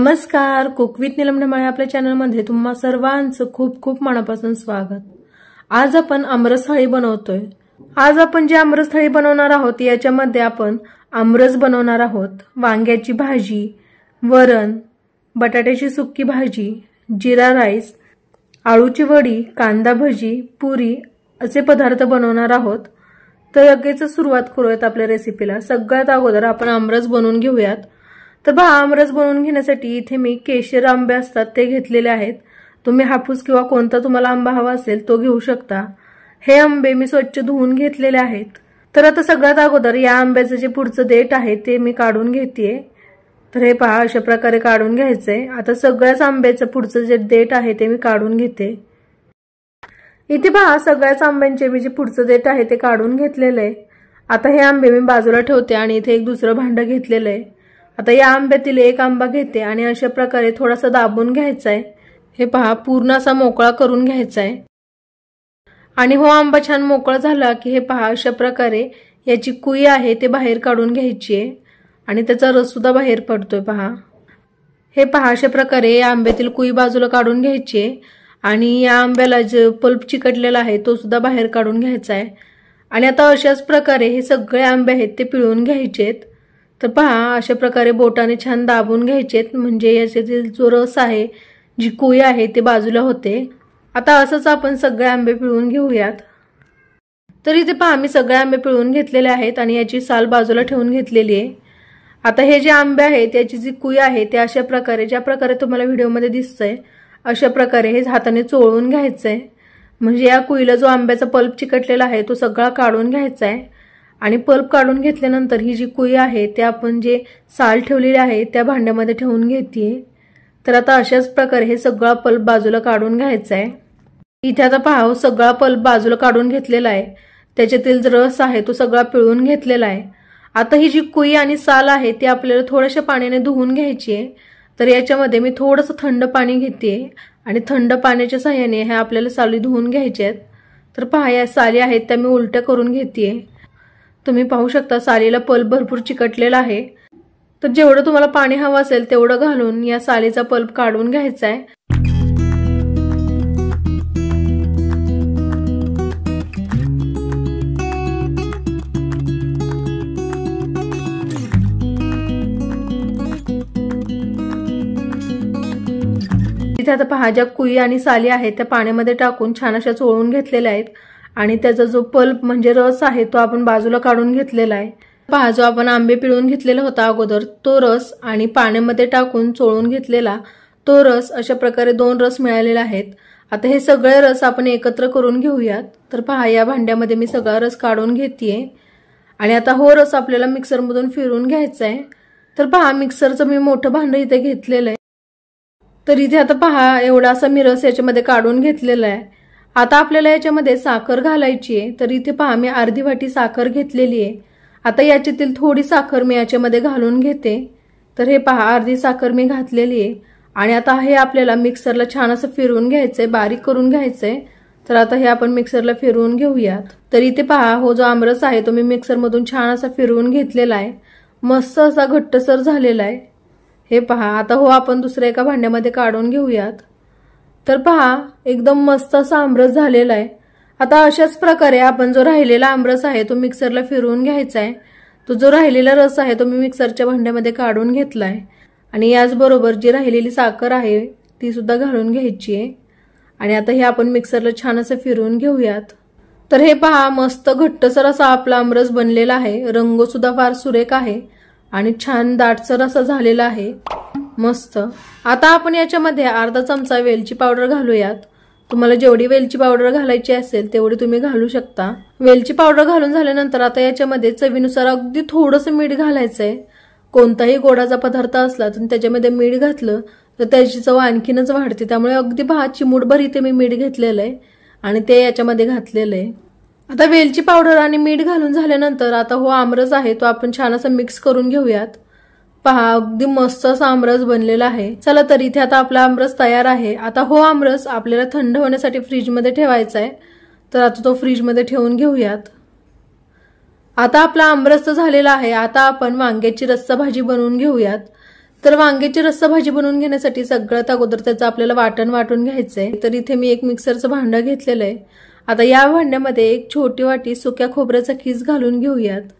नमस्कार कोकवित निलंबनमाळे आपल्या चॅनलमध्ये तुम्हा सर्वांचं खूप खूप मनापासून स्वागत आज आपण आमरसथळी बनवतोय आज आपण जी आमरसथळी बनवणार आहोत याच्यामध्ये आपण आमरस बनवणार आहोत वांग्याची भाजी वरण बटाट्याची सुक्की भाजी जिरा राईस आळूची वडी कांदा भजी पुरी असे पदार्थ बनवणार आहोत तर लगेच सुरुवात करूयात आपल्या रेसिपीला सगळ्यात अगोदर आपण आमरस बनवून घेऊयात तर भा आमरस बनवून घेण्यासाठी इथे मी केशर आंबे असतात ते घेतलेले आहेत तुम्ही हापूस किंवा कोणता तुम्हाला आंबा हवा असेल तो घेऊ शकता हे आंबे मी स्वच्छ धुवून घेतलेले आहेत तर आता सगळ्यात अगोदर या आंब्याचं जे पुढचं देठ आहे ते मी काढून घेते तर हे पहा अशा प्रकारे काढून घ्यायचंय आता सगळ्याच आंब्याचं पुढचं जे देठ आहे ते मी काढून घेते इथे पहा सगळ्याच आंब्यांचे मी जे पुढचं डेट आहे ते काढून घेतलेलं आहे आता हे आंबे मी बाजूला ठेवते आणि इथे एक दुसरं भांडं घेतलेलं आहे आता या आंब्यातील एक आंबा घेते आणि अशा प्रकारे थोडासा दाबून घ्यायचा आहे हे पहा पूर्ण असा मोकळा करून घ्यायचा आहे आणि हो आंबा छान मोकळा झाला की हे पहा अशा प्रकारे याची कुई आहे ते बाहेर काढून घ्यायची आहे आणि त्याचा रससुद्धा बाहेर पडतोय पहा हे पहा अशा प्रकारे या आंब्यातील कुई बाजूला काढून घ्यायची आहे आणि या आंब्याला जे पल्प चिकटलेला आहे तो सुद्धा बाहेर काढून घ्यायचा आहे आणि आता अशाच प्रकारे हे सगळे आंबे आहेत ते पिळून घ्यायचे आहेत तर पहा अशा प्रकारे बोटाने छान दाबून घ्यायचेत म्हणजे जे जो रस आहे जी कुई आहे ते बाजूला होते आता असंच आपण सगळे आंबे पिळून घेऊयात तर इथे पहा मी सगळे आंबे पिळून घेतलेले आहेत आणि याची साल बाजूला ठेवून घेतलेली आहे आता हे जे आंबे आहेत याची जी कुई आहे ते अशा प्रकारे ज्या प्रकारे तुम्हाला व्हिडिओमध्ये दिसतंय अशा प्रकारे हे हाताने चोळून घ्यायचं आहे म्हणजे या कुईला जो आंब्याचा पल्प चिकटलेला आहे तो सगळा काढून घ्यायचा आहे आणि पल्प काढून घेतल्यानंतर ही जी कुई आहे ते आपण जे साल ठेवलेली आहे त्या भांड्यामध्ये ठेवून घेते तर आता अशाच प्रकारे हे सगळा पल्प बाजूला काढून घ्यायचा आहे इथे आता पहा हो, सगळा पल्प बाजूला काढून घेतलेला आहे त्याच्यातील रस आहे तो सगळा पिळून घेतलेला आहे आता ही जी कुई आणि साल आहे ती आपल्याला थोड्याशा पाण्याने धुवून घ्यायची आहे तर याच्यामध्ये मी थोडंसं थंड पाणी घेते आणि थंड पाण्याच्या सहाय्याने ह्या आपल्याला साली धुवून घ्यायच्या आहेत तर पहा या साली आहेत त्या मी उलट्या करून घेते तुम्ही पाहू शकता सालीला पल भरपूर चिकटलेला आहे तर जेवढं तुम्हाला पाणी हवं असेल तेवढं घालून या सालीचा पल्प काढून घ्यायचा आहे आता पहा ज्या कुई आणि साली आहेत त्या पाण्यामध्ये टाकून छान अशा चोळून घेतलेल्या आहेत आणि त्याचा जो पल्प म्हणजे रस आहे तो आपण बाजूला काढून घेतलेला आहे पहा जो आपण आंबे पिळून घेतलेला होता अगोदर तो रस आणि पाण्यामध्ये टाकून चोळून घेतलेला तो रस अशा प्रकारे दोन रस मिळालेला आहेत आता हे सगळे रस आपण एकत्र करून घेऊयात तर पहा या भांड्यामध्ये मी सगळा रस काढून घेते आणि आता हो रस आपल्याला मिक्सरमधून फिरून घ्यायचा आहे तर पहा मिक्सरचं मी मोठं भांडं इथे घेतलेलं आहे तर इथे आता पहा एवढा असा मी रस याच्यामध्ये काढून घेतलेला आहे आता आपल्याला याच्यामध्ये साखर घालायची आहे तर इथे पहा मी अर्धी वाटी साखर घेतलेली आहे आता याच्यातील थोडी साखर मी याच्यामध्ये घालून घेते तर हे पहा अर्धी साखर मी घातलेली आहे आणि आता हे आपल्याला मिक्सरला छान असं फिरवून घ्यायचंय बारीक करून घ्यायचंय तर आता हे आपण मिक्सरला फिरवून घेऊयात तर इथे पहा हो जो आमरस आहे तो मी मिक्सरमधून छान असा फिरवून घेतलेला आहे मस्त असा घट्टसर झालेला आहे हे पहा आता हो आपण दुसऱ्या एका भांड्यामध्ये काढून घेऊयात तर पहा एकदम मस्त असा आमरस झालेला आहे आता अशाच प्रकारे आपण जो राहिलेला आमरस आहे तो मिक्सरला फिरवून घ्यायचा आहे तो जो राहिलेला रस आहे तो मी मिक्सरच्या भांड्यामध्ये काढून घेतला आणि याचबरोबर जी राहिलेली साखर आहे ती सुद्धा घालून घ्यायची आहे आणि आता हे आपण मिक्सरला छान असं फिरवून घेऊयात तर हे पहा मस्त घट्टसर असा आपला आमरस बनलेला आहे रंगसुद्धा फार सुरेख आहे आणि छान दाटसर असा झालेला आहे मस्त आता आपण याच्यामध्ये अर्धा चमचा वेलची पावडर घालूयात तुम्हाला जेवढी वेलची पावडर घालायची असेल तेवढी तुम्ही घालू शकता वेलची पावडर घालून झाल्यानंतर आता याच्यामध्ये चवीनुसार अगदी थोडंसं मीठ घालायचं आहे कोणताही गोडाचा पदार्थ असला तर त्याच्यामध्ये मीठ घातलं तर त्याची चव आणखीनच वाढते त्यामुळे अगदी भात चिमूटभर इथे मी मीठ घेतलेलं आहे आणि ते याच्यामध्ये घातलेलं आहे आता वेलची पावडर आणि मीठ घालून झाल्यानंतर आता हो आमरस आहे तो आपण छान असा मिक्स करून घेऊयात पहा अगदी मस्त असा आमरस बनलेला आहे चला तर इथे आता आपला आमरस तयार आहे आता हो आमरस आपल्याला थंड होण्यासाठी फ्रीजमध्ये ठेवायचा आहे तर आता तो फ्रीजमध्ये ठेवून घेऊयात आता आपला आमरस तर झालेला आहे आता आपण वांग्याची रस्सा भाजी बनवून घेऊयात तर वांग्याची रस्सा भाजी बनवून घेण्यासाठी सगळ्यात अगोदर त्याचं आपल्याला वाटण वाटून आहे तर इथे मी एक मिक्सरचं भांडं घेतलेलं आहे आता या भांड्यामध्ये एक छोटी वाटी सुक्या खोबऱ्याचा खीस घालून घेऊयात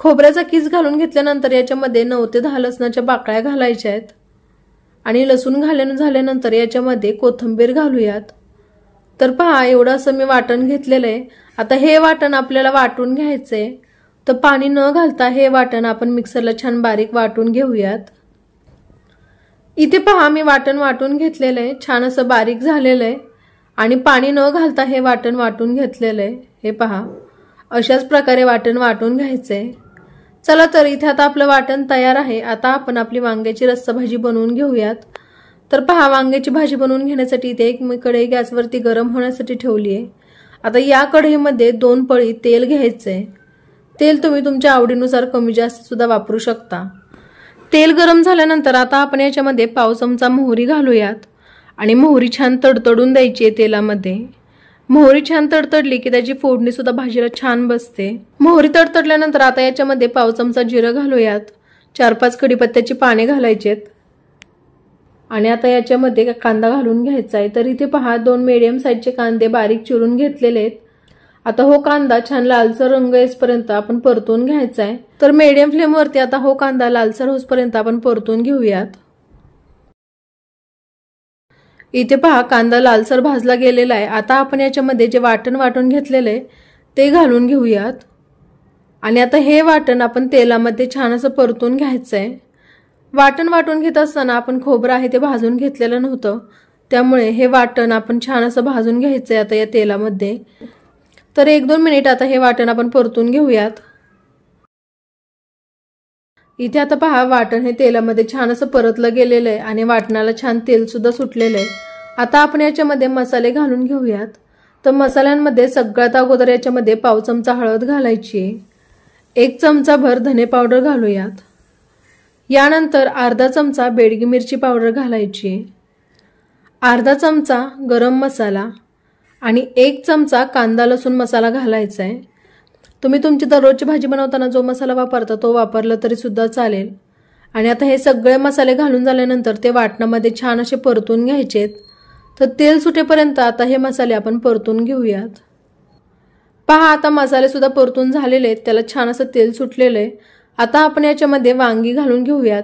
खोबऱ्याचा किस घालून घेतल्यानंतर याच्यामध्ये नऊ ते दहा लसणाच्या बाकळ्या घालायच्या आहेत आणि लसूण घालून झाल्यानंतर याच्यामध्ये कोथिंबीर घालूयात तर पहा एवढं असं मी वाटण घेतलेलं आहे आता हे वाटण आपल्याला वाटून घ्यायचं आहे तर पाणी न घालता हे वाटण आपण मिक्सरला छान बारीक वाटून घेऊयात इथे पहा मी वाटण वाटून घेतलेलं आहे छान असं बारीक झालेलं आहे आणि पाणी न घालता हे वाटण वाटून घेतलेलं आहे हे पहा अशाच प्रकारे वाटण वाटून घ्यायचं आहे चला तर इथे आता आपलं वाटण तयार आहे आता आपण आपली वांग्याची रस्सा भाजी बनवून घेऊयात तर पहा वांग्याची भाजी बनवून घेण्यासाठी इथे एक मी कढई गॅसवरती गरम होण्यासाठी ठेवली आहे आता या कढईमध्ये दोन पळी तेल घ्यायचं आहे तेल तुम्ही तुमच्या आवडीनुसार कमी जास्त सुद्धा वापरू शकता तेल गरम झाल्यानंतर आता आपण याच्यामध्ये पाव चमचा मोहरी घालूयात आणि मोहरी छान तडतडून द्यायची आहे तेलामध्ये मोहरी छान तडतडली की त्याची फोडणी सुद्धा भाजीला छान बसते मोहरी तडतडल्यानंतर आता याच्यामध्ये पाव चमचा जिरं घालूयात चार पाच कडीपत्त्याची पाने घालायचेत आणि आता याच्यामध्ये कांदा घालून घ्यायचा आहे तर इथे पहा दोन मिडियम साईजचे कांदे बारीक चिरून घेतलेले आहेत आता हो कांदा छान लालसर रंग येसपर्यंत आपण परतून घ्यायचा आहे तर मीडियम फ्लेमवरती आता हो कांदा लालसर होसपर्यंत आपण परतून घेऊयात इथे पहा कांदा लालसर भाजला गेलेला आहे आता आपण याच्यामध्ये जे वाटण वाटून घेतलेलं आहे ते घालून घेऊयात आणि आता हे वाटण आपण तेलामध्ये छान असं परतून घ्यायचं आहे वाटण वाटून घेत असताना आपण खोबरं आहे ते भाजून घेतलेलं नव्हतं त्यामुळे हे वाटण आपण छान असं भाजून घ्यायचं आहे आता या तेलामध्ये तर एक दोन मिनिट आता हे वाटण आपण परतून घेऊयात इथे आता पहा वाटण हे तेलामध्ये छान असं परतलं गेलेलं आहे आणि वाटणाला छान तेल सुद्धा सुटलेलं आहे आता आपण याच्यामध्ये मसाले घालून घेऊयात तर मसाल्यांमध्ये सगळ्यात अगोदर याच्यामध्ये पाव चमचा हळद घालायची एक चमचा भर धने पावडर घालूयात यानंतर अर्धा चमचा बेडगी मिरची पावडर घालायची अर्धा चमचा गरम मसाला आणि एक चमचा कांदा लसूण मसाला घालायचा आहे तुम्ही तुमची दररोजची भाजी बनवताना जो मसाला वापरता तो वापरला तरी सुद्धा चालेल आणि आता हे सगळे मसाले घालून झाल्यानंतर ते वाटणामध्ये छान असे परतून घ्यायचेत तर तेल सुटेपर्यंत आता हे मसाले आपण परतून घेऊयात पहा आता मसालेसुद्धा परतून झालेले आहेत त्याला छान असं तेल सुटलेलं आहे आता आपण याच्यामध्ये वांगी घालून घेऊयात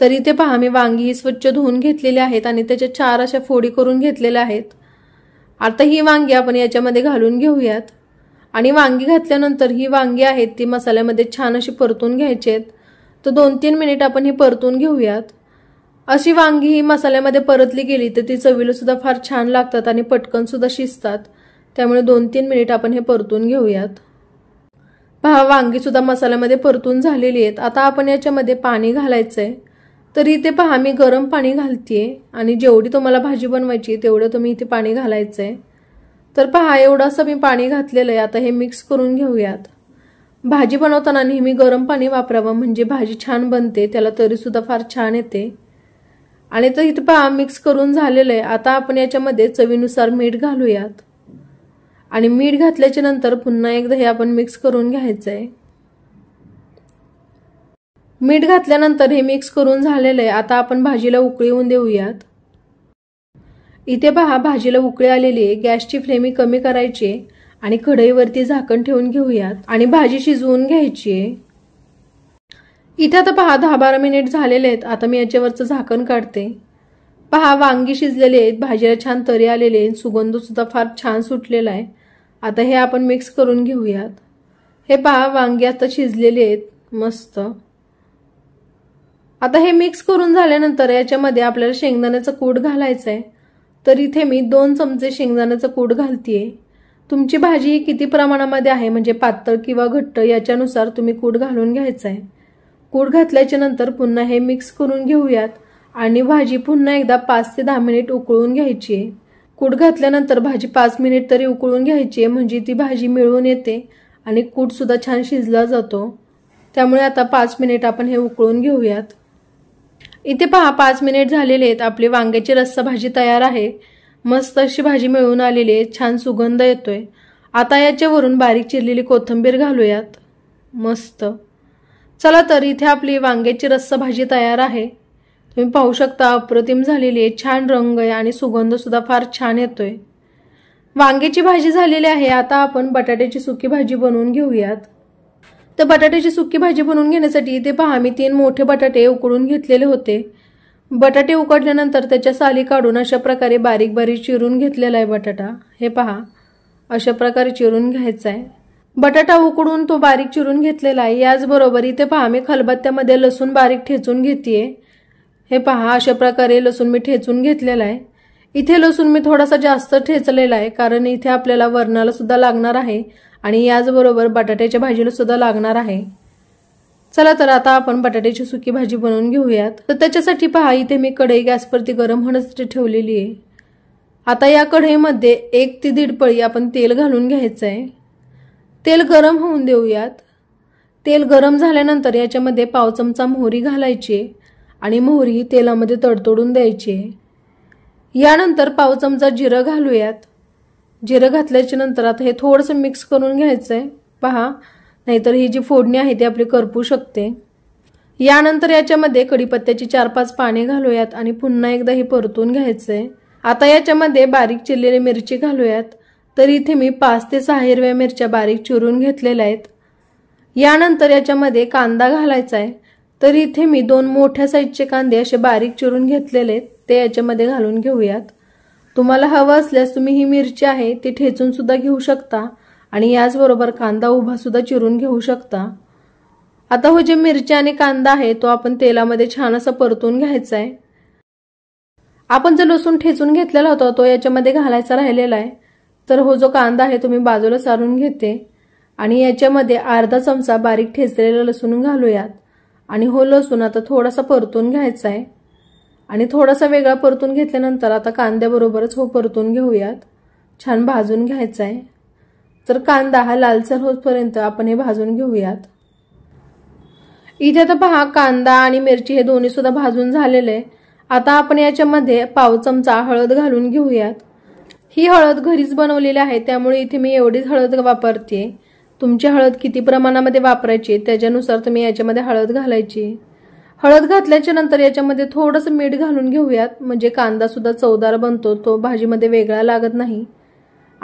तर इथे पहा मी वांगी स्वच्छ धुवून घेतलेली आहेत आणि त्याच्या चार अशा फोडी करून घेतलेल्या आहेत आता ही वांगी आपण याच्यामध्ये घालून घेऊयात आणि वांगी घातल्यानंतर ही वांगी आहेत ती मसाल्यामध्ये छान अशी परतून घ्यायची आहेत तर दोन तीन मिनिट आपण ही परतून घेऊयात अशी वांगी ही मसाल्यामध्ये परतली गेली तर ती चवीला सुद्धा फार छान लागतात आणि पटकन सुद्धा शिजतात त्यामुळे दोन तीन मिनिट आपण हे परतून घेऊयात पहा वांगी सुद्धा मसाल्यामध्ये परतून झालेली आहेत आता आपण याच्यामध्ये पाणी घालायचं आहे तर इथे पहा मी गरम पाणी घालते आणि जेवढी तुम्हाला भाजी बनवायची तेवढं तुम्ही इथे पाणी घालायचं आहे तर पहा एवढंसं मी पाणी घातलेलं आहे आता हे मिक्स करून घेऊयात भाजी बनवताना नेहमी गरम पाणी वापरावं म्हणजे भाजी छान बनते त्याला तरीसुद्धा फार छान येते आणि तर इथं पहा मिक्स करून झालेलं आहे आता आपण याच्यामध्ये चवीनुसार मीठ घालूयात आणि मीठ घातल्याच्या नंतर पुन्हा एकदा हे आपण मिक्स करून घ्यायचं आहे मीठ घातल्यानंतर हे मिक्स करून झालेलं आहे आता आपण भाजीला उकळी देऊयात इथे पहा भाजीला उकळे आहे गॅसची फ्लेमी कमी करायची आणि कढईवरती झाकण ठेवून घेऊयात आणि भाजी शिजवून घ्यायची इथे आता पहा दहा बारा मिनिट झालेले आहेत आता मी याच्यावरचं झाकण काढते पहा वांगी शिजलेले आहेत भाजीला छान तरी आलेले आहेत सुद्धा फार छान सुटलेला आहे आता हे आपण मिक्स करून घेऊयात हे पहा वांगी आता शिजलेली आहेत मस्त आता हे मिक्स करून झाल्यानंतर याच्यामध्ये आपल्याला शेंगदाण्याचं कूट घालायचं आहे तर इथे मी दोन चमचे शेंगदाण्याचं कूट घालतीये तुमची भाजी ही किती प्रमाणामध्ये आहे म्हणजे पातळ किंवा घट्ट याच्यानुसार तुम्ही कूट घालून घ्यायचं आहे कूट घातल्याच्या नंतर पुन्हा हे मिक्स करून घेऊयात आणि भाजी पुन्हा एकदा पाच ते दहा मिनिट उकळून घ्यायची आहे कूट घातल्यानंतर भाजी पाच मिनिट तरी उकळून घ्यायची आहे म्हणजे ती भाजी मिळून येते आणि कूटसुद्धा छान शिजला जातो त्यामुळे आता पाच मिनिट आपण हे उकळून घेऊयात इथे पहा पाच मिनिट झालेले आहेत आपली वांग्याची रस्सा भाजी तयार आहे मस्त अशी भाजी मिळून आलेली आहे छान सुगंध येतोय आता याच्यावरून बारीक चिरलेली कोथिंबीर घालूयात मस्त चला तर इथे आपली वांग्याची रस्सा भाजी तयार आहे तुम्ही पाहू शकता अप्रतिम झालेली आहे छान रंग आहे आणि सुगंधसुद्धा फार छान येतोय वांग्याची भाजी झालेली आहे आता आपण बटाट्याची सुकी भाजी बनवून घेऊयात तर बटाट्याची सुकी भाजी बनवून घेण्यासाठी इथे पहा मी तीन मोठे बटाटे उकडून घेतलेले होते बटाटे उकडल्यानंतर त्याच्या साली काढून अशा प्रकारे बारीक बारीक चिरून घेतलेला आहे बटाटा हे पहा अशा प्रकारे चिरून घ्यायचा आहे बटाटा उकडून तो बारीक चिरून घेतलेला आहे याचबरोबर इथे पहा मी खलबत्त्यामध्ये लसूण बारीक ठेचून घेते हे पहा अशा प्रकारे लसूण मी ठेचून घेतलेला आहे इथे लसूण मी थोडासा जास्त ठेचलेला आहे कारण इथे आपल्याला वरणाला सुद्धा लागणार आहे आणि याचबरोबर बटाट्याच्या भाजीला सुद्धा लागणार आहे चला तर आता आपण बटाट्याची सुकी भाजी बनवून घेऊयात तर त्याच्यासाठी पहा इथे मी कढई गॅसवरती गरम होण्यासाठी ठेवलेली आहे आता या कढईमध्ये एक ते दीड पळी आपण तेल घालून घ्यायचं आहे तेल गरम होऊन देऊयात तेल गरम झाल्यानंतर याच्यामध्ये पाव चमचा मोहरी घालायची आणि मोहरी तेलामध्ये तडतोडून द्यायची आहे यानंतर पाव चमचा जिरं घालूयात जिरं घातल्याच्या नंतर आता हे थोडंसं मिक्स करून घ्यायचं आहे पहा नाहीतर ही जी फोडणी आहे ती आपली करपू शकते यानंतर याच्यामध्ये कढीपत्त्याची चार पाच पाने घालूयात आणि पुन्हा एकदा हे परतून घ्यायचं आहे आता याच्यामध्ये बारीक चिरलेली मिरची घालूयात तर इथे मी पाच ते सहा हिरव्या मिरच्या बारीक चिरून घेतलेल्या आहेत यानंतर याच्यामध्ये कांदा घालायचा आहे तर इथे मी दोन मोठ्या साईजचे कांदे असे बारीक चिरून घेतलेले आहेत ते याच्यामध्ये घालून घेऊयात तुम्हाला हवं असल्यास तुम्ही ही मिरची आहे ती ठेचून सुद्धा घेऊ शकता आणि याचबरोबर कांदा उभा सुद्धा चिरून घेऊ शकता आता हो जे मिरची आणि कांदा आहे तो आपण तेलामध्ये छान असा परतून घ्यायचा आहे आपण जो लसूण ठेचून घेतलेला होता तो याच्यामध्ये घालायचा राहिलेला आहे तर हो जो कांदा आहे तुम्ही बाजूला सारून घेते आणि याच्यामध्ये अर्धा चमचा बारीक ठेचलेला लसूण घालूयात आणि हो लसूण आता थोडासा परतून घ्यायचा आहे आणि थोडासा वेगळा परतून घेतल्यानंतर आता कांद्याबरोबरच हो परतून घेऊयात छान भाजून घ्यायचा आहे तर कांदा हा लालसर होतपर्यंत आपण हे भाजून घेऊयात इथे आता पहा कांदा आणि मिरची हे दोन्ही सुद्धा भाजून झालेले आहे आता आपण याच्यामध्ये पाव चमचा हळद घालून घेऊयात ही हळद घरीच बनवलेली आहे त्यामुळे इथे मी एवढीच हळद वापरते तुमची हळद किती प्रमाणामध्ये वापरायची त्याच्यानुसार तुम्ही याच्यामध्ये हळद घालायची हळद घातल्याच्या नंतर याच्यामध्ये थोडंसं मीठ घालून घेऊयात म्हणजे कांदा सुद्धा चवदार बनतो तो भाजीमध्ये वेगळा लागत नाही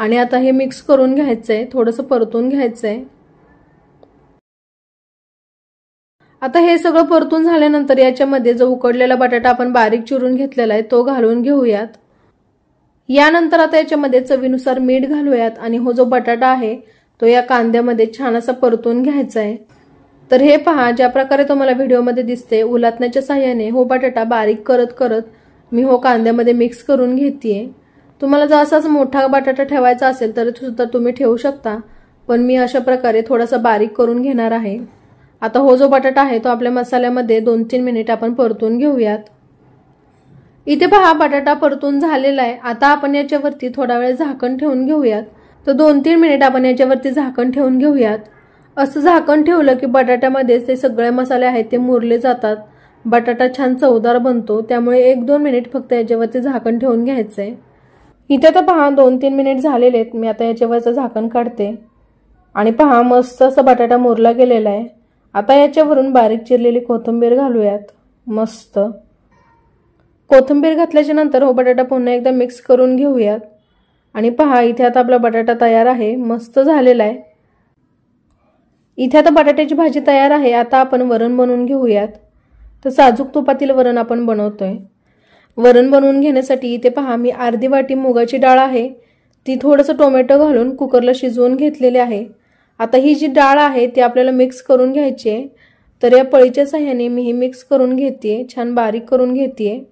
आणि आता हे मिक्स करून घ्यायचंय थोडंसं परतून घ्यायचंय आता हे सगळं परतून झाल्यानंतर याच्यामध्ये जो उकडलेला बटाटा आपण बारीक चिरून घेतलेला आहे तो घालून घेऊयात यानंतर आता याच्यामध्ये चवीनुसार मीठ घालूयात आणि हो जो बटाटा आहे तो या कांद्यामध्ये छान असा परतून घ्यायचा आहे तर हे पहा ज्या प्रकारे तुम्हाला व्हिडिओमध्ये दिसते उलातण्याच्या साह्याने हो बटाटा बारीक करत करत मी हो कांद्यामध्ये मिक्स करून घेते तुम्हाला जर असाच मोठा बटाटा ठेवायचा असेल तर सुद्धा तुम्ही ठेवू शकता पण मी अशा प्रकारे थोडासा बारीक करून घेणार आहे आता हो जो बटाटा आहे तो आपल्या मसाल्यामध्ये दोन तीन मिनिट आपण परतून घेऊयात इथे पहा बटाटा परतून झालेला आहे आता आपण याच्यावरती थोडा वेळ झाकण ठेवून घेऊयात तर दोन तीन मिनिट आपण याच्यावरती झाकण ठेवून घेऊयात असं झाकण ठेवलं की बटाट्यामध्ये ते सगळे मसाले आहेत ते मुरले जातात बटाटा छान चवदार बनतो त्यामुळे एक दोन मिनिट फक्त याच्यावरती झाकण ठेवून घ्यायचं आहे इथे तर पहा दोन तीन मिनिट झालेले आहेत मी आता याच्यावरचं झाकण काढते आणि पहा मस्त असा बटाटा मुरला गेलेला आहे आता याच्यावरून बारीक चिरलेली कोथिंबीर घालूयात मस्त कोथिंबीर घातल्याच्या नंतर हो बटाटा पुन्हा एकदा मिक्स करून घेऊयात आणि पहा इथे आता आपला बटाटा तयार आहे मस्त झालेला आहे इथे आता बटाट्याची भाजी तयार आहे आता आपण वरण बनवून घेऊयात तर साजूक तुपातील वरण आपण बनवतोय वरण बनवून घेण्यासाठी इथे पहा मी अर्धी वाटी मुगाची डाळ आहे ती थोडंसं टोमॅटो घालून कुकरला शिजवून घेतलेली आहे आता ही जी डाळ आहे ती आपल्याला मिक्स करून घ्यायची आहे तर या पळीच्या सहाय्याने मी ही मिक्स करून घेते छान बारीक करून घेते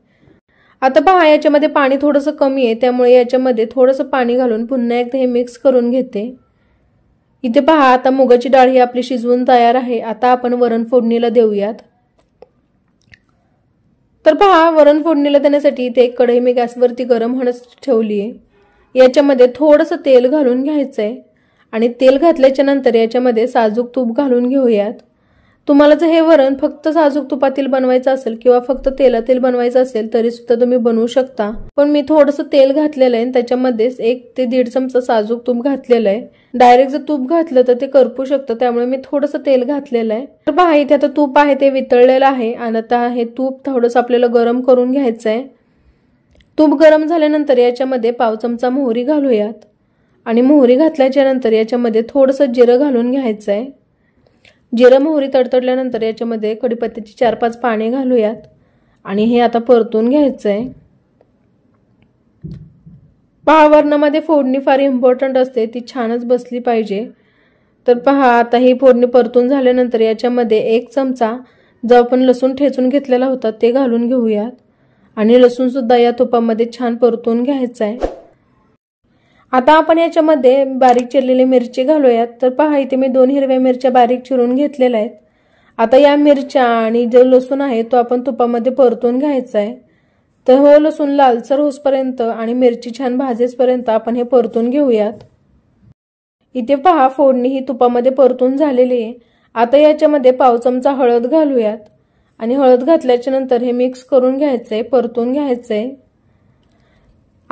आता पहा याच्यामध्ये पाणी थोडंसं कमी आहे त्यामुळे याच्यामध्ये थोडंसं पाणी घालून पुन्हा एकदा हे मिक्स करून घेते इथे पहा आता मुगाची डाळ ही आपली शिजवून तयार आहे आता आपण वरण फोडणीला देऊयात तर पहा वरण फोडणीला देण्यासाठी इथे एक कढई मी गॅसवरती गरम होण्यास ठेवली आहे याच्यामध्ये थोडंसं तेल घालून घ्यायचं आहे आणि तेल घातल्याच्या नंतर याच्यामध्ये साजूक तूप घालून घेऊयात तुम्हाला जर हे वरण फक्त साजूक तुपातील बनवायचं असेल किंवा फक्त तेलातील बनवायचं असेल तरी सुद्धा तुम्ही बनवू शकता पण मी थोडंसं तेल घातलेलं आहे त्याच्यामध्येच एक ते दीड चमचा साजूक तूप घातलेलं आहे डायरेक्ट जर तूप घातलं तर ते करपू शकतं त्यामुळे मी थोडंसं तेल घातलेलं आहे तर पहा इथे आता तूप आहे ते वितळलेलं आहे आणि आता हे तूप थोडंसं आपल्याला गरम करून घ्यायचं आहे तूप गरम झाल्यानंतर याच्यामध्ये पाव चमचा मोहरी घालूयात आणि मोहरी घातल्याच्या नंतर याच्यामध्ये थोडंसं जिरं घालून घ्यायचं आहे जिरं मोहरी तडतडल्यानंतर याच्यामध्ये कढीपत्त्याची चार पाच पाने घालूयात आणि हे आता परतून घ्यायचं आहे वर्णामध्ये फोडणी फार इम्पॉर्टंट असते ती छानच बसली पाहिजे तर पहा आता ही फोडणी परतून झाल्यानंतर याच्यामध्ये एक चमचा जो आपण लसूण ठेचून घेतलेला होता ते घालून घेऊयात आणि लसूणसुद्धा या तुपामध्ये छान परतून घ्यायचं आहे आता आपण याच्यामध्ये बारीक चिरलेली मिरची घालूयात तर पहा इथे मी दोन हिरव्या मिरच्या बारीक चिरून घेतलेल्या आहेत आता या मिरच्या आणि जो लसूण आहे तो आपण तुपामध्ये परतून घ्यायचा आहे तर हो लसूण लालसर होसपर्यंत आणि मिरची छान भाजेसपर्यंत आपण हे परतून घेऊयात इथे पहा फोडणी ही तुपामध्ये परतून झालेली आहे आता याच्यामध्ये पाव चमचा हळद घालूयात आणि हळद घातल्याच्या नंतर हे मिक्स करून घ्यायचंय परतून घ्यायचंय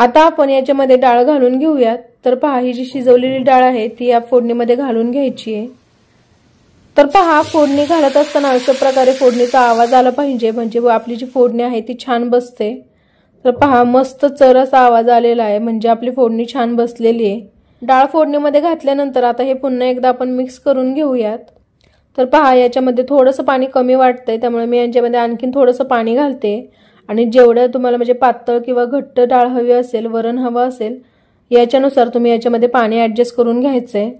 आता आपण याच्यामध्ये डाळ घालून घेऊयात तर पहा ही जी शिजवलेली डाळ आहे ती या फोडणीमध्ये घालून घ्यायची आहे तर पहा फोडणी घालत असताना अशा प्रकारे फोडणीचा आवाज आला पाहिजे म्हणजे आपली जी फोडणी आहे ती छान बसते तर पहा मस्त असा आवाज आलेला आहे म्हणजे आपली फोडणी छान बसलेली आहे डाळ फोडणीमध्ये घातल्यानंतर आता हे पुन्हा एकदा आपण मिक्स करून घेऊयात तर पहा याच्यामध्ये थोडंसं पाणी कमी वाटतंय त्यामुळे मी यांच्यामध्ये आणखीन थोडंसं पाणी घालते आणि जेवढं तुम्हाला म्हणजे पातळ किंवा घट्ट डाळ हवी असेल वरण हवं असेल याच्यानुसार तुम्ही याच्यामध्ये पाणी ॲडजस्ट करून घ्यायचं आहे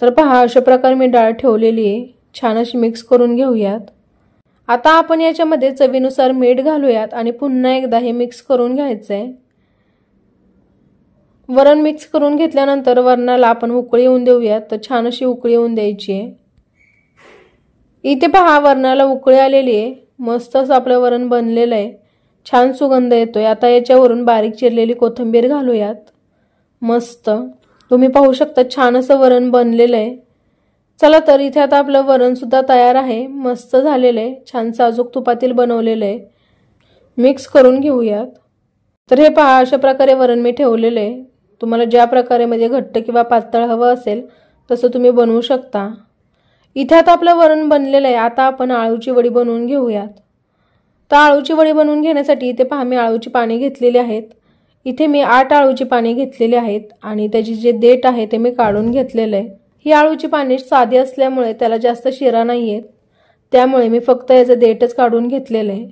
तर पहा अशा प्रकारे मी डाळ ठेवलेली आहे छान अशी मिक्स करून घेऊयात आता आपण याच्यामध्ये चवीनुसार मीठ घालूयात आणि पुन्हा एकदा हे मिक्स करून घ्यायचं आहे वरण मिक्स करून घेतल्यानंतर वरणाला आपण उकळी येऊन देऊयात तर छान अशी उकळी येऊन द्यायची आहे इथे पहा वरणाला उकळी आलेली आहे मस्त असं आपलं वरण बनलेलं आहे छान सुगंध येतोय आता याच्यावरून बारीक चिरलेली कोथिंबीर घालूयात मस्त तुम्ही पाहू शकता छान असं वरण बनलेलं आहे चला तर इथे आता आपलं वरणसुद्धा तयार आहे मस्त झालेलं आहे छान साजूक तुपातील बनवलेलं आहे मिक्स करून घेऊयात तर हे पहा अशा प्रकारे वरण मी ठेवलेलं आहे तुम्हाला ज्या प्रकारे म्हणजे घट्ट किंवा पातळ हवं असेल तसं तुम्ही बनवू शकता इथे आता आपलं वरण बनलेलं आहे आता आपण आळूची वडी बनवून घेऊयात तर आळूची वडी बनवून घेण्यासाठी इथे पहा मी आळूची पाने घेतलेली आहेत इथे मी आठ आळूची पाने घेतलेली आहेत आणि त्याची जे देठ आहे ते मी काढून घेतलेलं आहे ही आळूची पाने साधी असल्यामुळे त्याला जास्त शिरा नाही आहेत त्यामुळे मी फक्त याचं देठच काढून घेतलेलं आहे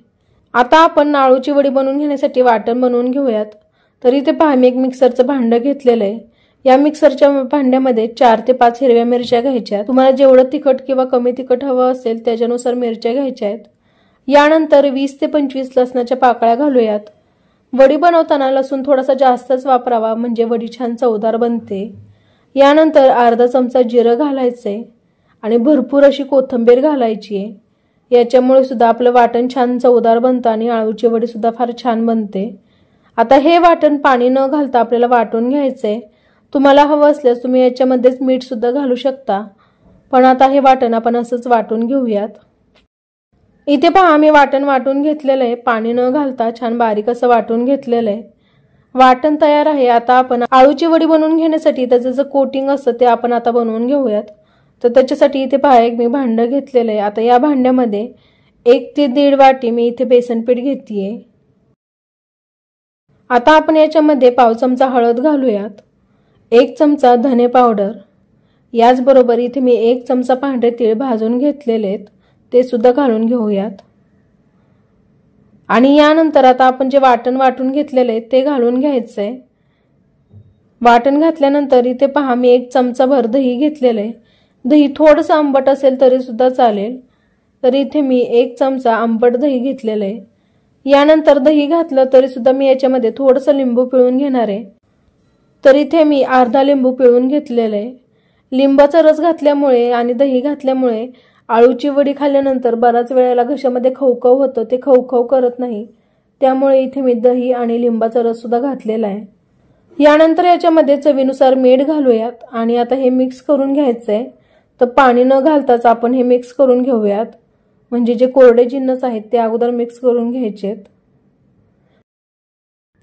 आता आपण आळूची वडी बनवून घेण्यासाठी वाटण बनवून घेऊयात तर इथे पहा मी एक मिक्सरचं भांडं घेतलेलं आहे या मिक्सरच्या भांड्यामध्ये चार ते पाच हिरव्या मिरच्या घ्यायच्या तुम्हाला जेवढं तिखट किंवा कमी तिखट हवं असेल त्याच्यानुसार मिरच्या घ्यायच्या आहेत यानंतर वीस ते पंचवीस लसणाच्या पाकळ्या घालूयात वडी बनवताना लसूण थोडासा जास्तच वापरावा म्हणजे वडी छान चवदार बनते यानंतर अर्धा चमचा जिरं घालायचंय आणि भरपूर अशी कोथंबीर घालायची आहे याच्यामुळे सुद्धा आपलं वाटण छान चवदार बनतं आणि आळूची वडी सुद्धा फार छान बनते आता हे वाटण पाणी न घालता आपल्याला वाटून घ्यायचंय तुम्हाला हवं असल्यास तुम्ही याच्यामध्येच मीठसुद्धा घालू शकता पण आता हे वाटण आपण असंच वाटून घेऊयात इथे पहा मी वाटण वाटून घेतलेलं आहे पाणी न घालता छान बारीक असं वाटून घेतलेलं आहे वाटण तयार आहे आता आपण आळूची वडी बनवून घेण्यासाठी त्याचं जे कोटिंग असतं ते आपण आता बनवून घेऊयात तर त्याच्यासाठी इथे पहा एक मी भांडं घेतलेलं आहे आता या भांड्यामध्ये एक ते दीड वाटी मी इथे बेसनपीठ घेतलीये आता आपण याच्यामध्ये पाव चमचा हळद घालूयात एक चमचा धने पावडर याचबरोबर इथे मी एक चमचा पांढरे तीळ भाजून घेतलेले आहेत ते सुद्धा घालून घेऊयात आणि यानंतर आता आपण जे वाटण वाटून घेतलेलं आहे ते घालून घ्यायचंय आहे वाटण घातल्यानंतर इथे पहा मी एक चमचा भर दही घेतलेलं आहे दही थोडंसं आंबट असेल तरी सुद्धा चालेल तर इथे मी एक चमचा आंबट दही घेतलेलं आहे यानंतर दही घातलं तरी सुद्धा मी याच्यामध्ये थोडंसं लिंबू पिळून घेणार आहे तर इथे मी अर्धा लिंबू पिळून घेतलेलं आहे लिंबाचा रस घातल्यामुळे आणि दही घातल्यामुळे आळूची वडी खाल्ल्यानंतर बराच वेळेला घशामध्ये खवखव होतं ते खवखव करत नाही त्यामुळे इथे मी दही आणि लिंबाचा रस सुद्धा घातलेला आहे यानंतर याच्यामध्ये चवीनुसार मीठ घालूयात आणि आता हे मिक्स करून घ्यायचंय तर पाणी न घालताच आपण हे मिक्स करून घेऊयात म्हणजे जे कोरडे जिन्नस आहेत ते अगोदर मिक्स करून घ्यायचेत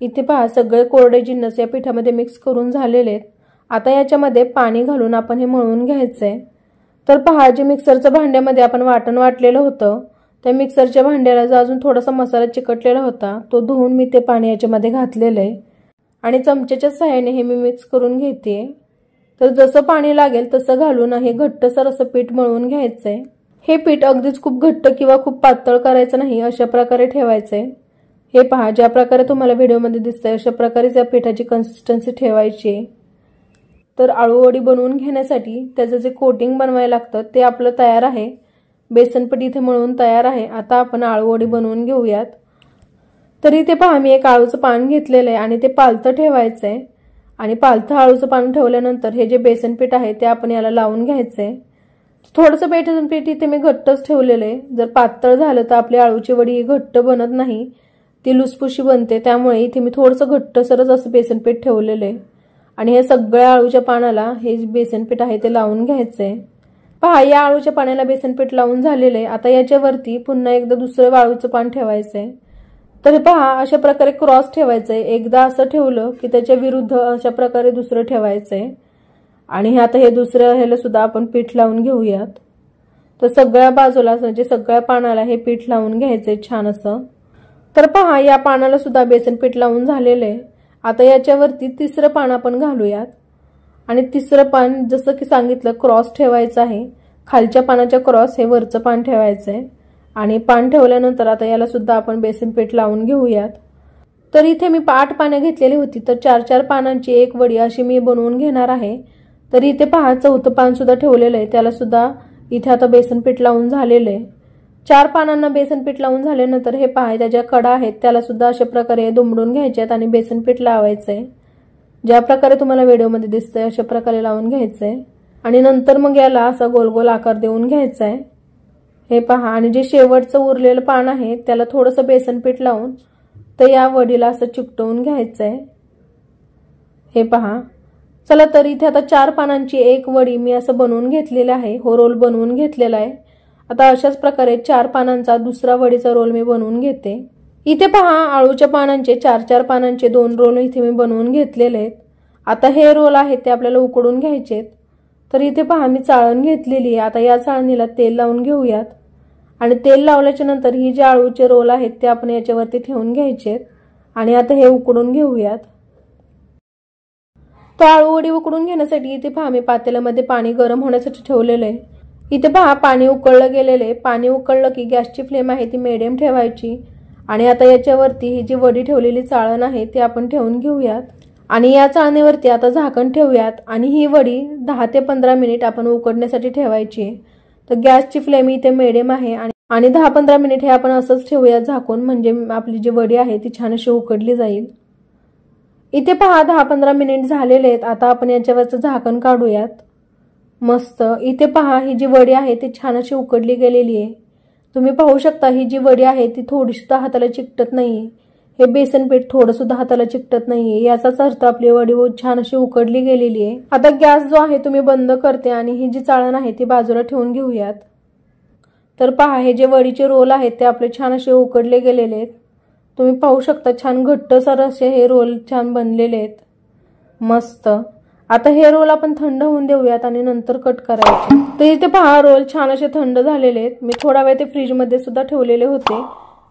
इथे पहा सगळे कोरडे जिन्नस या पिठामध्ये मिक्स करून झालेले आहेत आता याच्यामध्ये पाणी घालून आपण हे मळून घ्यायचंय आहे तर पहा जे मिक्सरचं भांड्यामध्ये आपण वाटण वाटलेलं होतं त्या मिक्सरच्या भांड्याला जो अजून थोडासा मसाला चिकटलेला होता तो धुवून मी ते पाणी याच्यामध्ये घातलेलं आहे आणि चमच्याच्या सहाय्याने हे मी मिक्स करून घेते तर जसं पाणी लागेल तसं घालून हे घट्टसर असं पीठ मळून घ्यायचं आहे हे पीठ अगदीच खूप घट्ट किंवा खूप पातळ करायचं नाही अशा प्रकारे ठेवायचं आहे हे पहा ज्या प्रकारे तुम्हाला व्हिडिओमध्ये दिसतंय अशा प्रकारेच या पिठाची कन्सिस्टन्सी ठेवायची आहे तर आळूवडी बनवून घेण्यासाठी त्याचं जे कोटिंग बनवायला लागतं ते आपलं तयार आहे बेसनपीठ इथे मळून तयार आहे आता आपण आळूवडी बनवून घेऊयात तर इथे पहा मी एक आळूचं पान घेतलेलं आहे आणि ते पालथं ठेवायचं आहे आणि पालथं आळूचं पान ठेवल्यानंतर हे जे बेसनपीठ आहे ते आपण याला लावून घ्यायचं आहे थोडंसं बेसनपीठ इथे मी घट्टच ठेवलेलं आहे जर पातळ झालं तर आपली आळूची वडी ही घट्ट बनत नाही ती लुसफुशी बनते त्यामुळे इथे मी थोडंसं घट्टसरच असं बेसनपीठ ठेवलेलं आहे आणि हे सगळ्या आळूच्या पानाला हे बेसनपीठ आहे ते लावून घ्यायचं आहे पहा या आळूच्या पाण्याला बेसनपीठ लावून झालेलं आहे आता याच्यावरती पुन्हा एकदा दुसरं वाळूचं पान ठेवायचं आहे तर पहा अशा प्रकारे क्रॉस ठेवायचं आहे एकदा असं ठेवलं की त्याच्या विरुद्ध अशा प्रकारे दुसरं ठेवायचं आहे आणि आता हे दुसरं ह्याला सुद्धा आपण पीठ लावून घेऊयात तर सगळ्या बाजूला म्हणजे सगळ्या पानाला हे पीठ लावून घ्यायचंय छान असं तर पहा या पानाला सुद्धा बेसनपीठ लावून झालेलं आहे आता याच्यावरती तिसरं पान आपण घालूयात आणि तिसरं पान जसं की सांगितलं क्रॉस ठेवायचं आहे खालच्या पानाच्या क्रॉस हे वरचं पान ठेवायचं आहे आणि पान ठेवल्यानंतर आता याला सुद्धा आपण बेसन पीठ लावून घेऊयात तर इथे मी आठ पाने घेतलेली होती तर चार चार पानांची एक वडी अशी मी बनवून घेणार आहे तर इथे पहा चौथं पान सुद्धा ठेवलेलं आहे त्याला सुद्धा इथे आता बेसन पीठ लावून झालेलं आहे चार पानांना बेसन पीठ लावून झाल्यानंतर हे पहा ज्या कडा आहेत त्याला सुद्धा अशा प्रकारे दुमडून आहेत आणि बेसन पीठ लावायचंय ज्या प्रकारे तुम्हाला व्हिडिओमध्ये दिसतंय अशा प्रकारे लावून घ्यायचंय आणि नंतर मग याला असा गोल गोल आकार देऊन घ्यायचा आहे हे पहा आणि जे शेवटचं उरलेलं पान आहे त्याला थोडंसं बेसन पीठ लावून तर या वडीला असं चिकटवून घ्यायचं आहे हे पहा चला तर इथे आता चार पानांची एक वडी मी असं बनवून घेतलेलं आहे हो रोल बनवून घेतलेला आहे आता अशाच प्रकारे चार पानांचा दुसरा वडीचा रोल मी बनवून घेते इथे पहा आळूच्या पानांचे चार चार पानांचे दोन रोल इथे मी बनवून घेतलेले आहेत आता हे रोल आहेत ते आपल्याला उकडून घ्यायचेत तर इथे पहा मी चाळण घेतलेली आहे आता या चाळणीला तेल लावून घेऊयात आणि तेल लावल्याच्या नंतर ही जे आळूचे रोल आहेत ते आपण याच्यावरती ठेवून घ्यायचेत आणि आता हे उकडून घेऊयात तो आळू वडी उकडून घेण्यासाठी इथे पहा मी पातेल्यामध्ये पाणी गरम होण्यासाठी ठेवलेलं आहे इथे पहा पाणी उकळलं गेलेले पाणी उकळलं की गॅसची फ्लेम आहे ती मिडियम ठेवायची आणि आता याच्यावरती ही जी वडी ठेवलेली चाळण आहे ती आपण ठेवून घेऊयात आणि या चाळणीवरती आता झाकण ठेवूयात आणि ही वडी दहा ते पंधरा मिनिट आपण उकडण्यासाठी ठेवायची तर गॅसची फ्लेम इथे मिडियम आहे आणि दहा पंधरा मिनिट हे आपण असंच ठेवूया झाकून म्हणजे आपली जी वडी आहे ती छान अशी उकडली जाईल इथे पहा दहा पंधरा मिनिट झालेले आहेत आता आपण याच्यावरचं झाकण काढूयात मस्त इथे पहा ही जी वडी आहे ती छान अशी उकडली गेलेली आहे तुम्ही पाहू शकता ही जी वडी आहे ती थोडीसुद्धा हाताला चिकटत नाही हे बेसन पीठ थोडंसुद्धा हाताला चिकटत नाहीये याचाच अर्थ आपली वडी छान अशी उकडली गेलेली आहे आता गॅस जो आहे तुम्ही बंद करते आणि ही जी चाळण आहे ती बाजूला ठेवून घेऊयात तर पहा हे जे वडीचे रोल आहेत ते आपले छान असे उकडले गेलेले आहेत तुम्ही पाहू शकता छान घट्टसर असे हे रोल छान बनलेले आहेत मस्त आता हे रोल आपण थंड होऊन देऊयात आणि नंतर कट करायचे तर इथे पहा रोल छान असे थंड झालेले आहेत मी थोडा वेळ ते फ्रीजमध्ये सुद्धा ठेवलेले होते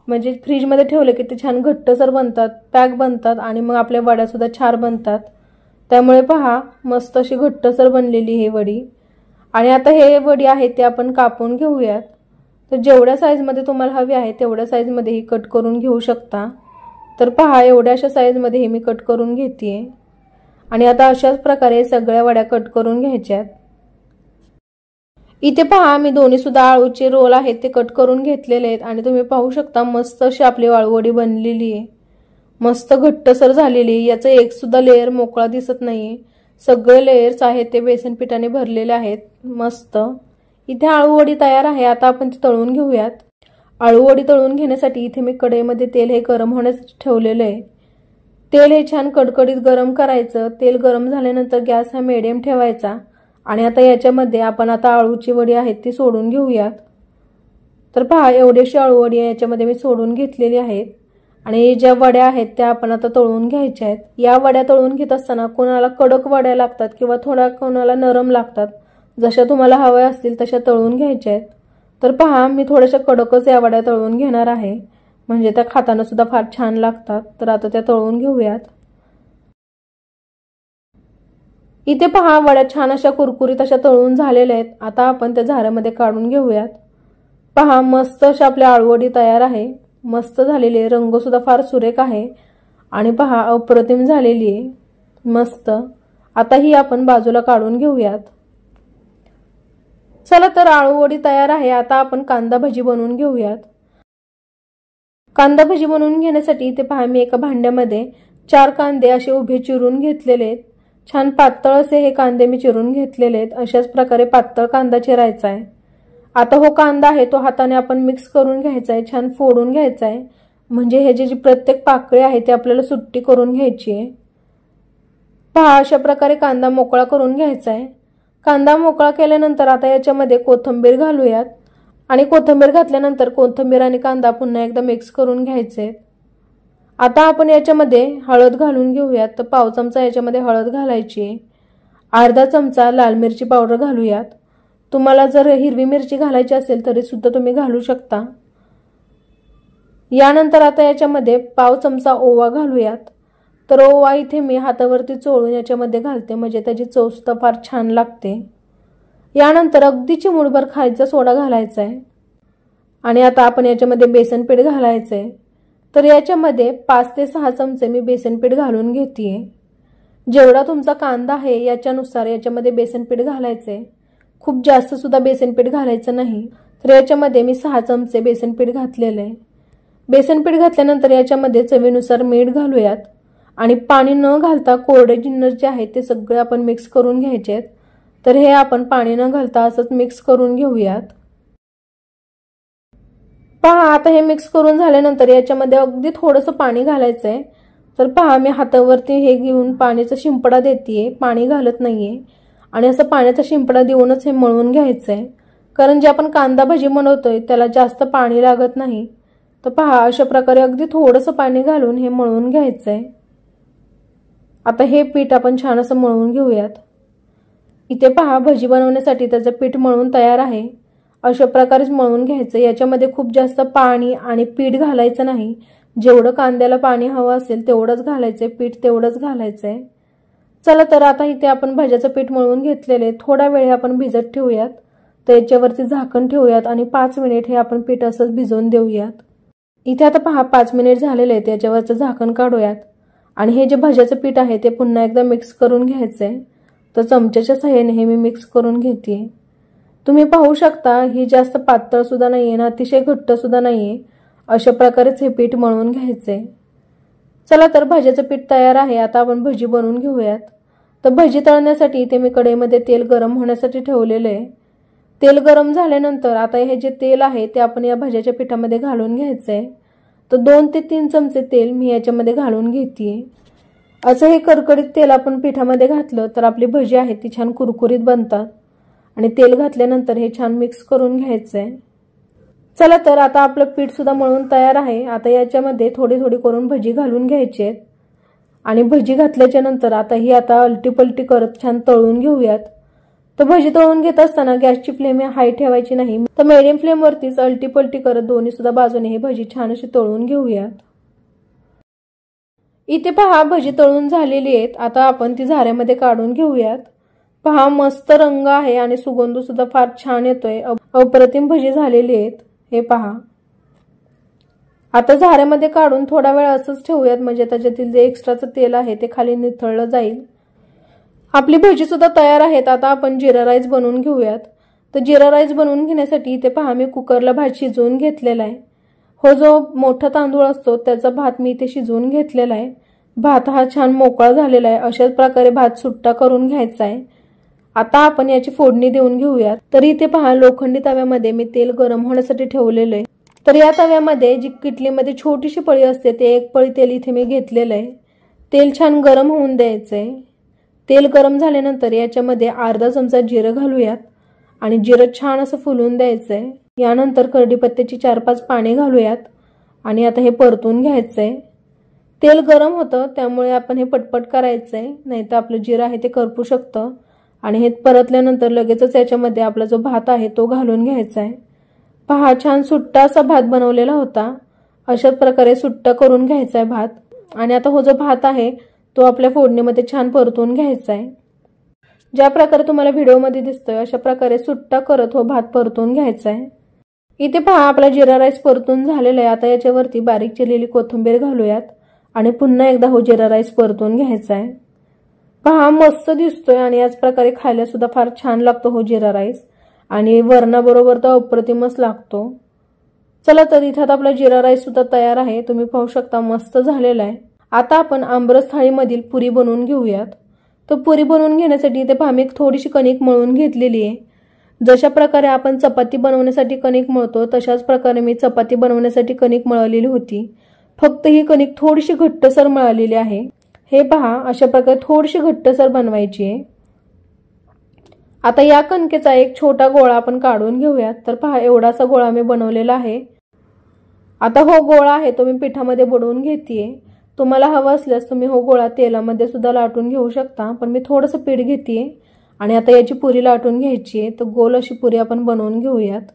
म्हणजे फ्रीजमध्ये ठेवले की ते छान घट्टसर बनतात पॅक बनतात आणि मग आपल्या वड्यासुद्धा छान बनतात त्यामुळे पहा मस्त अशी घट्टसर बनलेली ही वडी आणि आता हे वडी आहे ते आपण कापून घेऊयात तर जेवढ्या साईजमध्ये तुम्हाला हवी आहे तेवढ्या साईजमध्येही ही कट करून घेऊ शकता तर पहा एवढ्या अशा साईजमध्ये हे मी कट करून घेते आणि आता अशाच प्रकारे सगळ्या वड्या कट करून घ्यायच्या इथे पहा मी दोन्ही सुद्धा आळूचे रोल आहेत ते कट करून घेतलेले आहेत आणि तुम्ही पाहू शकता मस्त अशी आपली वाळूवडी बनलेली आहे मस्त घट्टसर झालेली याचा एक सुद्धा लेअर मोकळा दिसत नाही सगळे लेअर्स आहेत ते बेसन पिठाने भरलेले आहेत मस्त इथे आळूवडी तयार आहे आता आपण ती तळून घेऊयात आळूवडी तळून घेण्यासाठी इथे मी कढईमध्ये तेल हे गरम होण्यासाठी ठेवलेलं आहे तेल हे छान कडकडीत गरम करायचं तेल गरम झाल्यानंतर गॅस हा मिडियम ठेवायचा आणि आता याच्यामध्ये आपण आता आळूची वडी आहेत ती सोडून घेऊयात तर पहा एवढीशी आळू वडी याच्यामध्ये मी सोडून घेतलेली आहेत आणि ज्या वड्या आहेत त्या आपण आता तळून घ्यायच्या आहेत या वड्या तळून घेत असताना कोणाला कडक वड्या लागतात किंवा थोड्या कोणाला नरम लागतात जशा तुम्हाला हव्या असतील तशा तळून घ्यायच्या आहेत तर पहा मी थोड्याशा कडकच या वड्या तळून घेणार आहे म्हणजे त्या खाताना सुद्धा फार छान लागतात तर आता त्या तळून घेऊयात इथे पहा वड्या छान अशा कुरकुरीत अशा तळून झालेल्या आहेत आता आपण त्या झाऱ्यामध्ये काढून घेऊयात पहा मस्त अशा आपल्या आळवडी तयार आहे मस्त झालेली रंग सुद्धा फार सुरेख आहे आणि पहा अप्रतिम झालेली आहे मस्त आता ही आपण बाजूला काढून घेऊयात चला तर आळूवडी तयार आहे आता आपण कांदा भजी बनवून घेऊयात कांदा भजी बनवून घेण्यासाठी इथे पहा मी एका भांड्यामध्ये चार कांदे असे उभे चिरून घेतलेले आहेत छान पातळ असे हे कांदे मी चिरून घेतलेले आहेत अशाच प्रकारे पातळ कांदा चिरायचा आहे आता हो कांदा आहे तो हाताने आपण मिक्स करून घ्यायचा आहे छान फोडून घ्यायचा आहे म्हणजे हे जे जी प्रत्येक पाकळी आहे ते आपल्याला सुट्टी करून घ्यायची आहे पहा अशा प्रकारे कांदा मोकळा करून घ्यायचा आहे कांदा मोकळा केल्यानंतर आता याच्यामध्ये कोथंबीर घालूयात आणि कोथंबीर घातल्यानंतर कोथंबीर आणि कांदा पुन्हा एकदा मिक्स करून घ्यायचे आता आपण याच्यामध्ये हळद घालून घेऊयात तर पाव चमचा याच्यामध्ये हळद घालायची अर्धा चमचा लाल मिरची पावडर घालूयात तुम्हाला जर हिरवी मिरची घालायची असेल तरी सुद्धा तुम्ही घालू शकता यानंतर आता याच्यामध्ये पाव चमचा ओवा घालूयात तर ओवा इथे मी हातावरती चोळून याच्यामध्ये घालते म्हणजे त्याची चवसुद्धा फार छान लागते यानंतर अगदीची मुठभर खायचा सोडा घालायचा आहे आणि आता आपण याच्यामध्ये बेसन पीठ घालायचं आहे तर याच्यामध्ये पाच ते सहा चमचे मी बेसन पीठ घालून घेते जेवढा तुमचा कांदा आहे याच्यानुसार याच्यामध्ये बेसन पीठ घालायचं आहे खूप जास्त सुद्धा बेसन पीठ घालायचं नाही तर याच्यामध्ये मी सहा चमचे बेसन पीठ घातलेलं आहे बेसन पीठ घातल्यानंतर याच्यामध्ये चवीनुसार मीठ घालूयात आणि पाणी न घालता कोरडे जिन्नर जे आहेत ते सगळे आपण मिक्स करून घ्यायचे आहेत तर हे आपण पाणी न घालता असंच मिक्स करून घेऊयात पहा आता हे मिक्स करून झाल्यानंतर याच्यामध्ये अगदी थोडंसं पाणी घालायचं आहे तर पहा मी हातावरती हे घेऊन पाण्याचा शिंपडा देते पाणी घालत नाहीये आणि असं पाण्याचा शिंपडा देऊनच हे मळून घ्यायचं आहे कारण जे आपण कांदा भाजी बनवतोय त्याला जास्त पाणी लागत नाही तर पहा अशा प्रकारे अगदी थोडंसं पाणी घालून हे मळून घ्यायचं आहे आता हे पीठ आपण छान असं मळून घेऊयात इथे पहा भजी बनवण्यासाठी त्याचं पीठ मळून तयार आहे अशा प्रकारेच मळून घ्यायचं याच्यामध्ये खूप जास्त पाणी आणि पीठ घालायचं नाही जेवढं कांद्याला पाणी हवं असेल तेवढंच घालायचं पीठ तेवढंच घालायचं चला तर आता इथे आपण भज्याचं पीठ मळून घेतलेले थोडा वेळ आपण भिजत ठेवूयात तर याच्यावरती झाकण ठेवूयात आणि पाच मिनिट हे आपण पीठ असंच भिजवून देऊयात इथे आता पहा पाच मिनिट झालेले आहेत याच्यावरचं झाकण काढूयात आणि हे जे भज्याचं पीठ आहे ते पुन्हा एकदा मिक्स करून घ्यायचं आहे तर चमच्याच्या सहाय्याने हे मी मिक्स करून घेते तुम्ही पाहू शकता ही जास्त पातळसुद्धा नाही आहे ना अतिशय घट्टसुद्धा नाही आहे अशा प्रकारेच हे पीठ मळून घ्यायचे चला तर भाज्याचं पीठ तयार आहे आता आपण भजी बनवून घेऊयात तर भजी तळण्यासाठी इथे मी कढईमध्ये तेल गरम होण्यासाठी ठेवलेलं आहे तेल गरम झाल्यानंतर आता हे जे तेल आहे ते आपण या भाज्याच्या पिठामध्ये घालून घ्यायचं आहे तर दोन ते तीन चमचे तेल मी याच्यामध्ये घालून घेते असं हे करकडीत तेल आपण पिठामध्ये घातलं तर आपली भजी आहे ती छान कुरकुरीत बनतात आणि तेल घातल्यानंतर हे छान मिक्स करून घ्यायचं आहे चला तर आता आपलं पीठ सुद्धा मळून तयार आहे आता याच्यामध्ये थोडी थोडी करून भजी घालून घ्यायची आहेत आणि भजी घातल्याच्या नंतर आता ही आता अलटी पलटी करत छान तळून घेऊयात तर भजी तळून घेत असताना गॅसची फ्लेम हाय ठेवायची नाही तर मेडियम फ्लेमवरतीच अलटी पलटी करत दोन्ही सुद्धा बाजूने ही भजी छान अशी तळून घेऊयात इथे पहा भजी तळून झालेली आहेत आता आपण ती झाऱ्यामध्ये काढून घेऊयात पहा मस्त रंग आहे आणि सुगंध सुद्धा फार छान येतोय अप्रतिम भजी झालेली आहेत हे पहा आता झाऱ्यामध्ये काढून थोडा वेळ असंच ठेवूयात म्हणजे त्याच्यातील जे एक्स्ट्राचं तेल आहे ते खाली निथळलं जाईल आपली भजी सुद्धा तयार आहेत आता आपण जिरा राईस बनवून घेऊयात तर जिरा राईस बनवून घेण्यासाठी इथे पहा मी कुकरला भात शिजवून घेतलेला आहे हो जो मोठा तांदूळ असतो त्याचा भात मी इथे शिजवून घेतलेला आहे भात हा छान मोकळा झालेला आहे अशाच प्रकारे भात सुट्टा करून घ्यायचा आहे आता आपण याची फोडणी देऊन घेऊयात तरी इथे पहा लोखंडी तव्यामध्ये मी तेल गरम होण्यासाठी ठेवलेलं आहे तर या तव्यामध्ये जी किटलीमध्ये छोटीशी पळी असते ते एक पळी तेल इथे मी घेतलेलं आहे तेल छान गरम होऊन द्यायचंय तेल गरम झाल्यानंतर याच्यामध्ये अर्धा चमचा जिरं घालूयात आणि जिरं छान असं फुलून द्यायचंय यानंतर करडीपत्त्याची चार पाच पाने घालूयात आणि आता हे परतून घ्यायचं आहे तेल गरम होतं त्यामुळे आपण हे पटपट करायचं आहे नाहीतर आपलं जिरं आहे ते करपू शकतं आणि हे परतल्यानंतर लगेचच याच्यामध्ये आपला जो भात आहे तो घालून घ्यायचा आहे पहा छान सुट्टा असा भात बनवलेला होता अशा प्रकारे सुट्टा करून घ्यायचा आहे भात आणि आता हो जो भात आहे तो आपल्या फोडणीमध्ये छान परतून घ्यायचा आहे ज्या प्रकारे तुम्हाला व्हिडिओमध्ये दिसतोय अशा प्रकारे सुट्टा करत हो भात परतून घ्यायचा आहे इथे पहा आपला जिरा राईस परतून झालेला आहे आता याच्यावरती बारीक चिरलेली कोथिंबीर घालूयात आणि पुन्हा एकदा हो जिरा राईस परतून घ्यायचा आहे पहा मस्त दिसतोय आणि याच प्रकारे खायला सुद्धा फार छान लागतो हो जिरा राईस आणि वरणाबरोबर तर अप्रतिमच लागतो चला तर इथे आता आपला जिरा राईस सुद्धा तयार आहे तुम्ही पाहू शकता मस्त झालेला आहे आता आपण आंब्रस थाळीमधील पुरी बनवून घेऊयात तर पुरी बनवून घेण्यासाठी इथे पहा मी थोडीशी कणिक मळून घेतलेली आहे जशा प्रकारे आपण चपाती बनवण्यासाठी कणिक मळतो तशाच प्रकारे मी चपाती बनवण्यासाठी कणिक मळलेली होती फक्त ही कणिक थोडीशी घट्टसर मळालेली आहे हे पहा अशा प्रकारे थोडीशी घट्टसर बनवायची आहे आता या कणकेचा एक छोटा गोळा आपण काढून घेऊयात तर पहा एवढासा गोळा मी बनवलेला आहे आता हो गोळा आहे तो मी पिठामध्ये बुडवून घेते तुम्हाला हवं असल्यास तुम्ही हो गोळा तेलामध्ये सुद्धा लाटून घेऊ शकता पण मी थोडंसं पीठ घेते आणि आता याची पुरी लाटून घ्यायची आहे तर गोल अशी पुरी आपण बनवून घेऊयात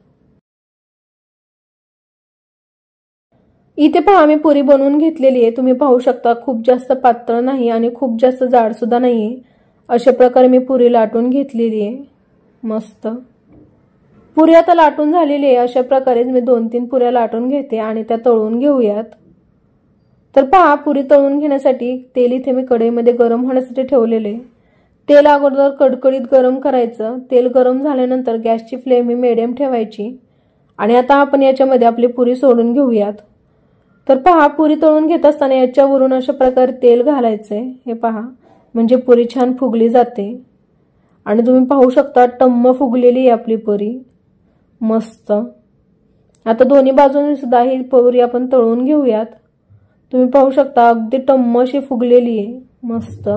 इथे पहा मी पुरी बनवून घेतलेली आहे तुम्ही पाहू शकता खूप जास्त पातळ नाही आणि खूप जास्त जाडसुद्धा नाही अशा प्रकारे मी पुरी लाटून घेतलेली आहे मस्त पुरी आता लाटून झालेली आहे अशा प्रकारेच मी दोन तीन पुऱ्या लाटून घेते आणि त्या तळून घेऊयात तर पहा पुरी तळून घेण्यासाठी तेल इथे मी कढईमध्ये गरम होण्यासाठी ठेवलेले तेल अगोदर कडकडीत गरम करायचं तेल गरम झाल्यानंतर गॅसची फ्लेम ही मिडियम ठेवायची आणि आता आपण याच्यामध्ये आपली पुरी सोडून घेऊयात तर पहा पुरी तळून घेत असताना याच्यावरून अशा प्रकारे तेल घालायचं आहे हे पहा म्हणजे पुरी छान फुगली जाते आणि तुम्ही पाहू शकता टम्म फुगलेली आहे आपली पुरी मस्त आता दोन्ही बाजूने सुद्धा ही पुरी आपण तळून घेऊयात तुम्ही पाहू शकता अगदी टम्म अशी फुगलेली आहे मस्त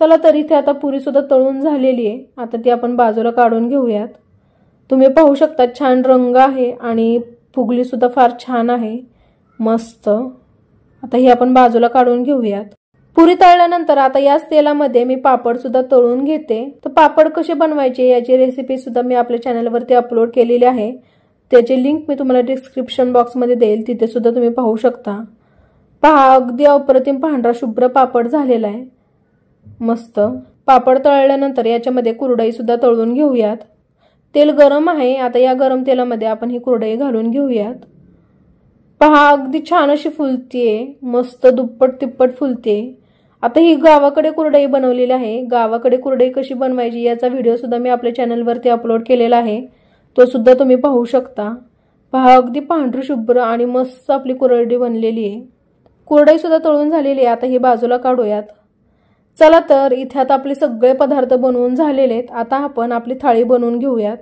चला तर इथे आता पुरी सुद्धा तळून झालेली आहे आता ती आपण बाजूला काढून घेऊयात तुम्ही पाहू शकता छान रंग आहे आणि फुगली सुद्धा फार छान आहे मस्त आता ही आपण बाजूला काढून घेऊयात पुरी तळल्यानंतर आता याच तेलामध्ये मी पापड सुद्धा तळून घेते तर पापड कसे बनवायचे याची रेसिपी सुद्धा मी आपल्या चॅनलवरती अपलोड केलेली आहे त्याची लिंक मी तुम्हाला डिस्क्रिप्शन बॉक्समध्ये देईल तिथे सुद्धा तुम्ही पाहू शकता पहा अगदी अप्रतिम पांढरा शुभ्र पापड झालेला आहे मस्त पापड तळल्यानंतर याच्यामध्ये सुद्धा तळून घेऊयात तेल गरम आहे आता या गरम तेलामध्ये आपण ही कुरडई घालून घेऊयात पहा अगदी छान अशी फुलतीये मस्त दुप्पट तिप्पट फुलते आता ही गावाकडे कुरडई बनवलेली आहे गावाकडे कुरडई कशी बनवायची याचा व्हिडिओ सुद्धा मी आपल्या चॅनलवरती अपलोड केलेला आहे तो सुद्धा तुम्ही पाहू शकता पहा अगदी पांढरी शुभ्र आणि मस्त आपली कुरडी बनलेली आहे कुरडई सुद्धा तळून झालेली आहे आता ही बाजूला काढूयात चला तर इथे आता आपले सगळे पदार्थ बनवून झालेले आहेत आता आपण आपली थाळी बनवून घेऊयात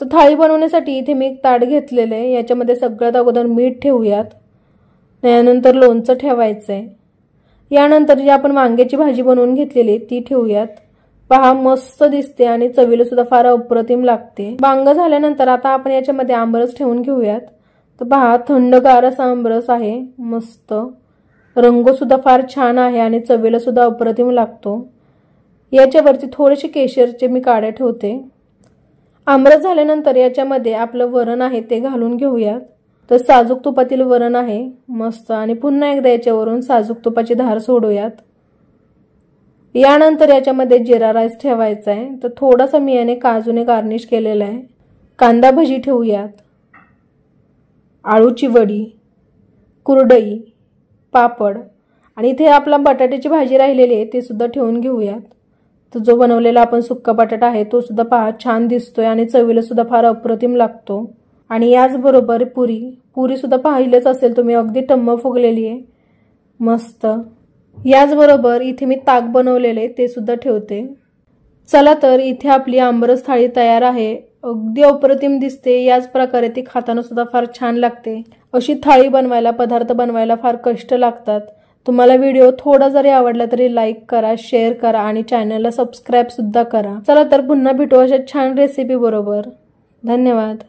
तर थाळी बनवण्यासाठी इथे मी एक ताट घेतलेलं आहे याच्यामध्ये सगळ्यात अगोदर मीठ ठेवूयात त्यानंतर लोणचं ठेवायचं आहे यानंतर जी आपण वांग्याची भाजी बनवून घेतलेली ती ठेवूयात पहा मस्त दिसते आणि चवीला सुद्धा फार अप्रतिम लागते वांग झाल्यानंतर आता आपण याच्यामध्ये आंबरस ठेवून घेऊयात तर पहा थंडगार असा आंबरस आहे मस्त सुद्धा फार छान आहे आणि चवीला सुद्धा अप्रतिम लागतो याच्यावरती थोडेसे केशरचे मी काड्या ठेवते आमरस झाल्यानंतर याच्यामध्ये आपलं वरण आहे ते घालून घेऊयात तर साजूक तुपातील वरण आहे मस्त आणि पुन्हा एकदा याच्यावरून साजूक तुपाची धार सोडूयात यानंतर याच्यामध्ये जिरा राईस ठेवायचा आहे तर थोडासा मी याने काजूने गार्निश केलेला आहे कांदा भजी ठेवूयात आळूची वडी कुरडई पापड आणि इथे आपला बटाट्याची भाजी राहिलेली आहे ते सुद्धा ठेवून घेऊयात तर जो बनवलेला आपण सुक्का बटाटा आहे तो सुद्धा पहा छान दिसतोय आणि चवीला सुद्धा फार अप्रतिम लागतो आणि याचबरोबर पुरी पुरी सुद्धा पाहिलंच असेल तुम्ही अगदी टम्म फुगलेली आहे मस्त याचबरोबर इथे मी ताक बनवलेले ते सुद्धा ठेवते चला तर इथे आपली आंबरस थाळी तयार आहे अगदी अप्रतिम दिसते याच प्रकारे ती खाताना सुद्धा फार छान लागते अशी थाळी बनवायला पदार्थ बनवायला फार कष्ट लागतात तुम्हाला व्हिडिओ थोडा जरी आवडला तरी लाईक करा शेअर करा आणि चॅनलला सबस्क्राईब सुद्धा करा चला तर पुन्हा भेटू अशा छान रेसिपी बरोबर धन्यवाद